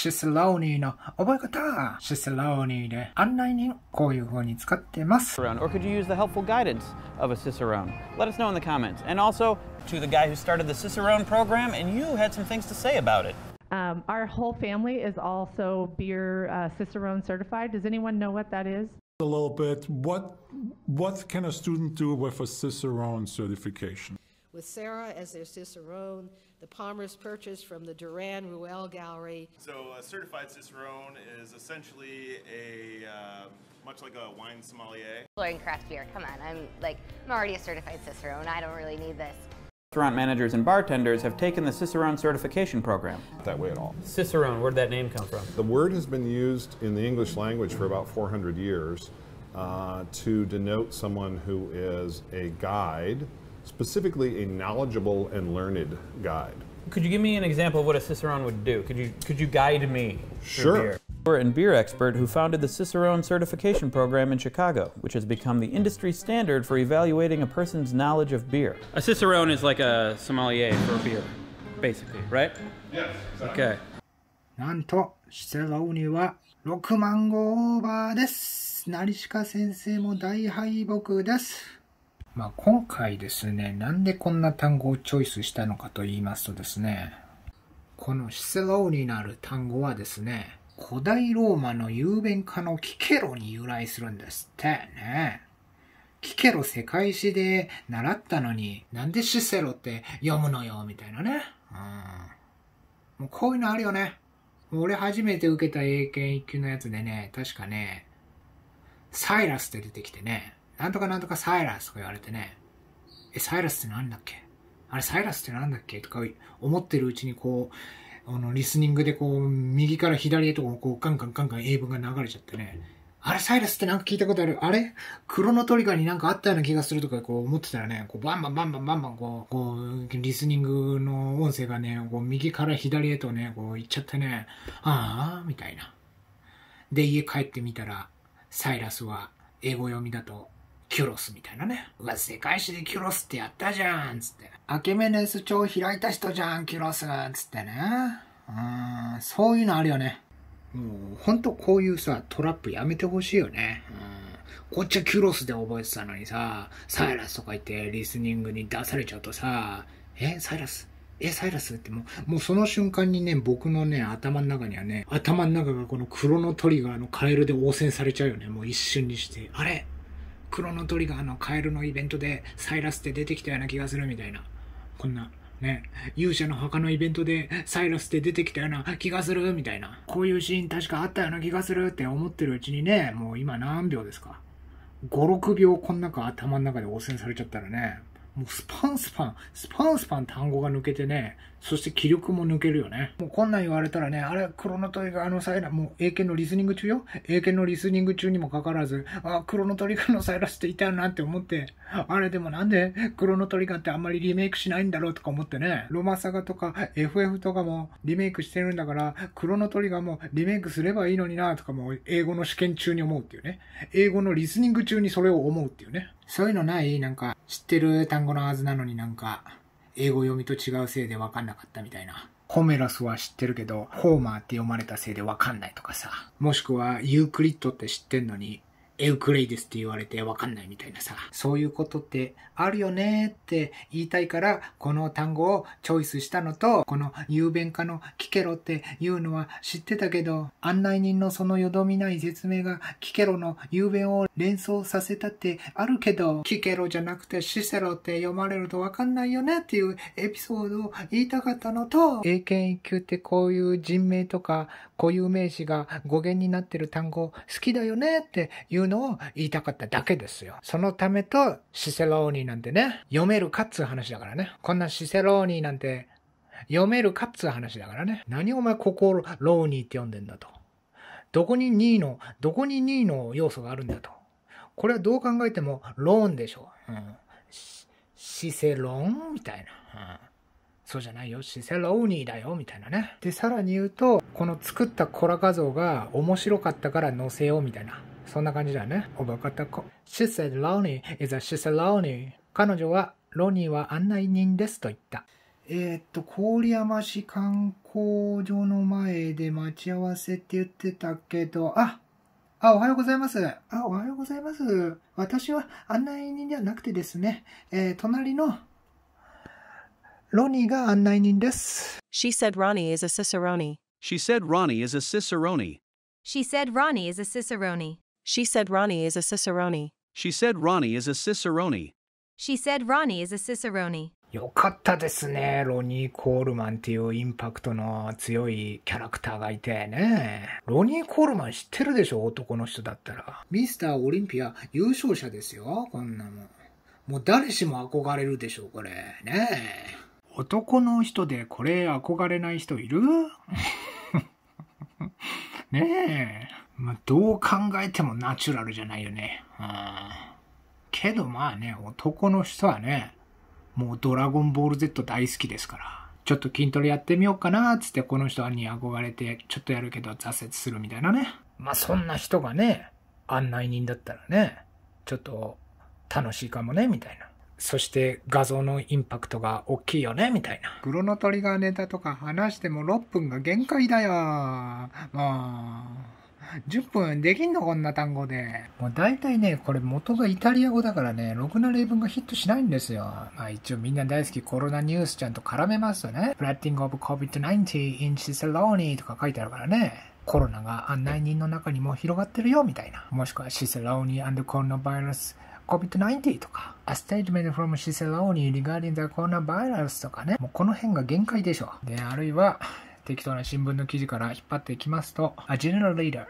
she's lonely の覚え方 she's lonely で案内人こういう風に使ってます Or could you use the helpful guidance of a Cicerone? Let us know in the comments. And also to the guy who started the Cicerone program and you had some things to say about it. Um, our whole family is also beer uh, Cicerone certified. Does anyone know what that is? A little bit. What what can a student do with a Cicerone certification? with Sarah as their cicerone. The Palmers purchased from the Duran Ruel Gallery. So, a uh, certified cicerone is essentially a uh, much like a wine sommelier. Exploring craft beer. Come on, I'm like I'm already a certified cicerone. I don't really need this. Restaurant managers and bartenders have taken the Cicerone certification program. that way at all. Cicerone, where did that name come from? The word has been used in the English language for about 400 years uh, to denote someone who is a guide specifically a knowledgeable and learned guide. Could you give me an example of what a Cicerone would do? Could you could you guide me? Sure. Beer? and beer expert who founded the Cicerone certification program in Chicago, which has become the industry standard for evaluating a person's knowledge of beer. A Cicerone is like a sommelier for beer, basically, right? Yes. Exactly. Okay. なんと、シセローニは6万号オーバーです。成鹿先生も大敗北です。まあ、今回ですね、なんでこんな単語をチョイスしたのかと言いますとですね、このシセローになる単語はですね、古代ローマの雄弁家のキケロに由来するんですってね。キケロ世界史で習ったのに、なんでシセロって読むのよ、みたいなね。うん。もうこういうのあるよね。俺初めて受けた英検1級のやつでね、確かね、サイラスって出てきてね、なんとかなんとかサイラスとか言われてね、え、サイラスって何だっけあれサイラスって何だっけとか思ってるうちにこう、あの、リスニングでこう、右から左へとこう、ガンガンガンガン英文が流れちゃってね、あれサイラスってなんか聞いたことあるあれクロノトリガーになんかあったような気がするとかこう思ってたらね、こうバンバンバンバンバンバンこう、こう、リスニングの音声がね、こう右から左へとね、こう行っちゃってね、ああ、みたいな。で、家帰ってみたら、サイラスは英語読みだとキュロスみたいなね。うわ、世界史でキュロスってやったじゃんつって。アケメネス朝開いた人じゃん、キュロスつってね。うん、そういうのあるよね。もう、ほんとこういうさ、トラップやめてほしいよね。うん。こっちはキュロスで覚えてたのにさ、サイラスとか言ってリスニングに出されちゃうとさ、え、サイラスえ、サイラスってもう、もうその瞬間にね、僕のね、頭の中にはね、頭の中がこのクロノトリガーのカエルで応戦されちゃうよね、もう一瞬にして。あれクロノトリガーのカエルのイベントでサイラスって出てきたような気がするみたいな。こんな、ね、勇者の墓のイベントでサイラスって出てきたような気がするみたいな。こういうシーン確かあったような気がするって思ってるうちにね、もう今何秒ですか。5、6秒こん中頭の中で汚染されちゃったらね、もうスパンスパン、スパンスパン単語が抜けてね、そして気力も抜けるよね。もうこんなん言われたらね、あれ、クロノトリガーのサイラ、もう英検のリスニング中よ英検のリスニング中にもかかわらず、あ、クロノトリガーのサイラスっていたよなって思って、あれでもなんでクロノトリガーってあんまりリメイクしないんだろうとか思ってね、ロマサガとか FF とかもリメイクしてるんだから、クロノトリガーもリメイクすればいいのになとかも英語の試験中に思うっていうね。英語のリスニング中にそれを思うっていうね。そういうのないなんか、知ってる単語のはずなのになんか、英語読みと違うせいで分かんなかったみたいな。ホメロスは知ってるけど、ホーマーって読まれたせいで分かんないとかさ。もしくは、ユークリッドって知ってんのに、エウクレイですって言われてわかんないみたいなさ、そういうことってあるよねって言いたいから、この単語をチョイスしたのと、この雄弁化の聞けろっていうのは知ってたけど、案内人のそのよどみない説明が聞けろの雄弁を連想させたってあるけど、聞けろじゃなくてシセロって読まれるとわかんないよねっていうエピソードを言いたかったのと、英検1級ってこういう人名とか固有名詞が語源になってる単語好きだよねっていうのを言いたかっただけですよ。そのためとシセローニなんてね、読めるかっつう話だからね。こんなシセローニなんて読めるかっつう話だからね。何お前ここローニーって読んでんだと。どこに2の、どこに2の要素があるんだと。これはどう考えてもローンでしょう。うん、シセロンみたいな。うんそうじゃないよ、シセローニーだよ、みたいなね。で、さらに言うと、この作ったコラ画像が面白かったから載せよう、みたいな。そんな感じだね。おばかたこ。She said Lonnie is a she said Lonnie. 彼女は、ロニーは案内人ですと言った。えー、っと、郡山市観光所の前で待ち合わせって言ってたけど、ああ、おはようございます。あ、おはようございます。私は案内人ではなくてですね、えー、隣のロニーが案内人です。She said Ronnie is a cicerone. She said Ronnie is a cicerone. She said Ronnie is a cicerone. She said Ronnie is a cicerone. She said Ronnie is a cicerone. She said Ronnie is a cicerone. よかったですね。ロニー・コールマンっていうインパクトの強いキャラクターがいてね。ロニー・コールマン知ってるでしょ男の人だったら。ミスター・オリンピア優勝者ですよ。こんなもん。もう誰しも憧れるでしょう、これ。ね男の人でこれ憧れない人いるねえ。まあ、どう考えてもナチュラルじゃないよね。うん。けどまあね、男の人はね、もうドラゴンボール Z 大好きですから、ちょっと筋トレやってみようかな、つってこの人に憧れて、ちょっとやるけど挫折するみたいなね。まあそんな人がね、案内人だったらね、ちょっと楽しいかもね、みたいな。そして画像のインパクトが大きいよね、みたいな。黒のトリガーネタとか話しても6分が限界だよ。もあ。10分できんのこんな単語で。もう大体ね、これ元がイタリア語だからね、ろくな例文がヒットしないんですよ。まあ一応みんな大好きコロナニュースちゃんと絡めますとね、スプラッティングオブ COVID-19 in Cicerone とか書いてあるからね。コロナが案内人の中にも広がってるよみたいな。もしくはシセラオニ and coronavirus COVID-19 とか、A statement from Cicerone regarding the coronavirus とかね。もうこの辺が限界でしょ。で、あるいは、適当な新聞の記事から引っ張ってきますと、A general leader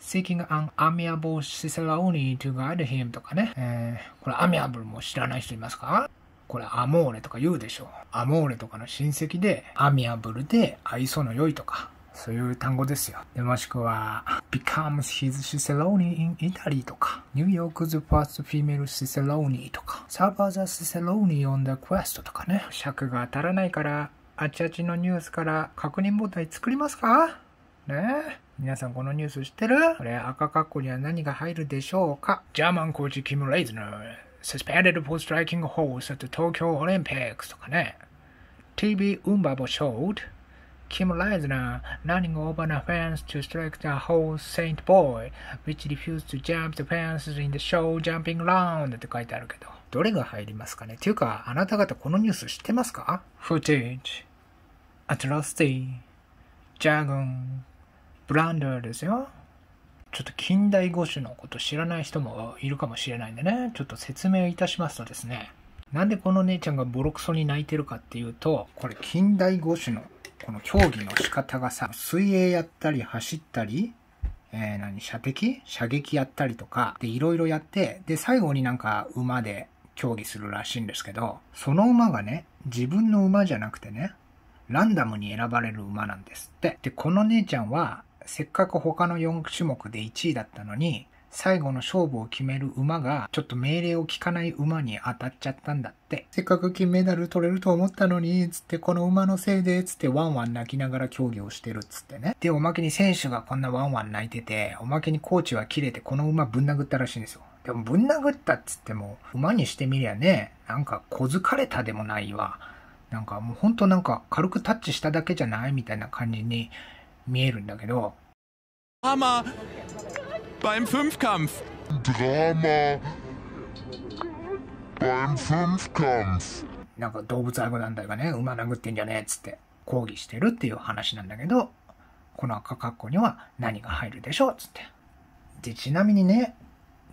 seeking an amiable cicerone to guide him とかね、えー、これ amiable も知らない人いますかこれアモーレとか言うでしょう。アモーレとかの親戚で、アミアブルで愛想の良いとか、そういう単語ですよ。でもしくは、becomes his cicerone in Italy とか、New York's first female cicerone とか、serve as a cicerone on the quest とかね。尺が足らないから、あちあちのニュースから確認ボタ作りますかね皆さんこのニュース知ってるこれ赤カッには何が入るでしょうかジャーマンコーチキム・レイズナー、サスペレッド・ポー・スライキング・ホース・アッ東京オリンピックとかね。TV・ ウンバボ・ショーッキム・ライズナー、ラオーバーナ・フェンス・トゥ・ストライク・ザ・ホース・セイント・ボーイ、ウィッチ・リフューズ・トゥ・ジャンプ・ザ・フェンス・イン・ザ・ショー・ジャンピング・ラウンドって書いてあるけど。どれが入りますかねっていうか、あなた方このニュース知ってますかフォアトラスティ、ジャーグン、ブランダーですよ。ちょっと近代五種のこと知らない人もいるかもしれないんでね、ちょっと説明いたしますとですね、なんでこの姉ちゃんがボロクソに泣いてるかっていうと、これ近代五種のこの競技の仕方がさ、水泳やったり走ったり、えー、何、射的射撃やったりとか、で、いろいろやって、で、最後になんか馬で競技するらしいんですけど、その馬がね、自分の馬じゃなくてね、ランダムに選ばれる馬なんですって。で、この姉ちゃんは、せっかく他の4種目で1位だったのに、最後の勝負を決める馬が、ちょっと命令を聞かない馬に当たっちゃったんだって。せっかく金メダル取れると思ったのに、つって、この馬のせいで、つってワンワン泣きながら競技をしてるっつってね。で、おまけに選手がこんなワンワン泣いてて、おまけにコーチは切れて、この馬ぶん殴ったらしいんですよ。でもぶん殴ったっつっても、馬にしてみりゃね、なんか小づかれたでもないわ。なんかもうほんとなんか軽くタッチしただけじゃないみたいな感じに見えるんだけど。ドラマ beim Fünfkampf. d r a beim Fünfkampf. なんか動物愛護団体がね、馬殴ってんじゃねえっつって抗議してるっていう話なんだけど、この赤括弧には何が入るでしょうっつって。で、ちなみにね、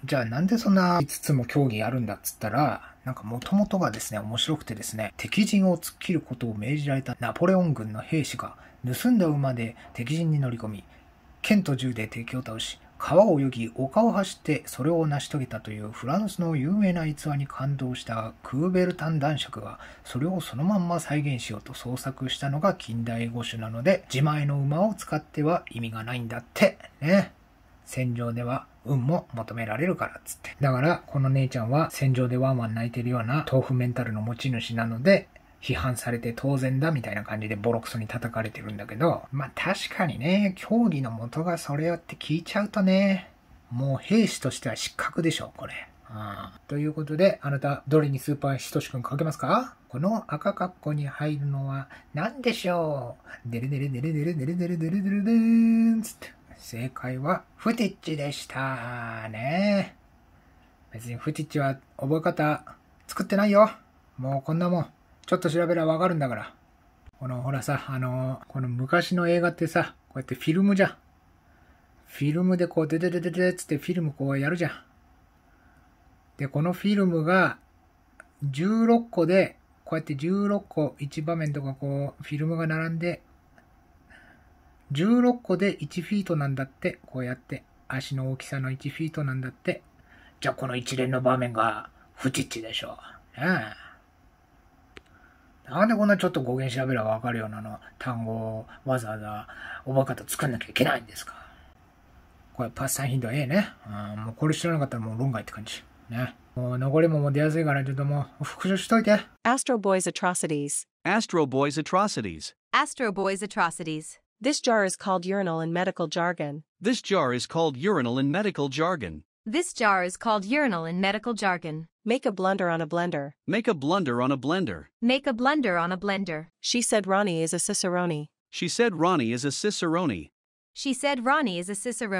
じゃあなんでそんな5つも競技あるんだっつったら、なんか元々がですね、面白くてですね、敵陣を突っ切ることを命じられたナポレオン軍の兵士が、盗んだ馬で敵陣に乗り込み、剣と銃で敵を倒し、川を泳ぎ丘を走ってそれを成し遂げたというフランスの有名な逸話に感動したクーベルタン男爵がそれをそのまんま再現しようと創作したのが近代五種なので自前の馬を使っては意味がないんだってね。戦場では運も求められるからっつって。だから、この姉ちゃんは戦場でワンワン泣いてるような豆腐メンタルの持ち主なので、批判されて当然だみたいな感じでボロクソに叩かれてるんだけど、まあ確かにね、競技の元がそれよって聞いちゃうとね、もう兵士としては失格でしょ、これ。うん、ということで、あなた、どれにスーパーひとしくんかけますかこの赤カッコに入るのは何でしょうデレデレデレデレデレデレデレデレデレンつって。正解はフティッチでしたね。別にフティッチは覚え方作ってないよ。もうこんなもん、ちょっと調べればわかるんだから。このほらさ、あのー、この昔の映画ってさ、こうやってフィルムじゃん。フィルムでこう、でででででつってフィルムこうやるじゃん。で、このフィルムが16個で、こうやって16個1場面とかこう、フィルムが並んで16個で1フィートなんだって、こうやって足の大きさの1フィートなんだって。じゃあこの一連の場面がフチッチでしょう。ねえ。なんでこんなちょっと語源調べればわかるようなの単語をわざわざおバカと作んなきゃいけないんですか。これパッサン頻度 A ね。うもうこれ知らなかったらもう論外って感じ。ね。もう残りももう出やすいからちょっともう復習しといて。Astro Boys Atrocities Astro Boys Atrocities Astro Boys Atrocities This jar is called urinal in medical jargon. This jar is called urinal in medical jargon. This jar is called urinal in medical jargon. Make a blunder on a blender. Make a blunder on a blender. Make a blunder on a blender. She said Ronnie is a cicerone. She said Ronnie is a cicerone. She said Ronnie is a cicerone.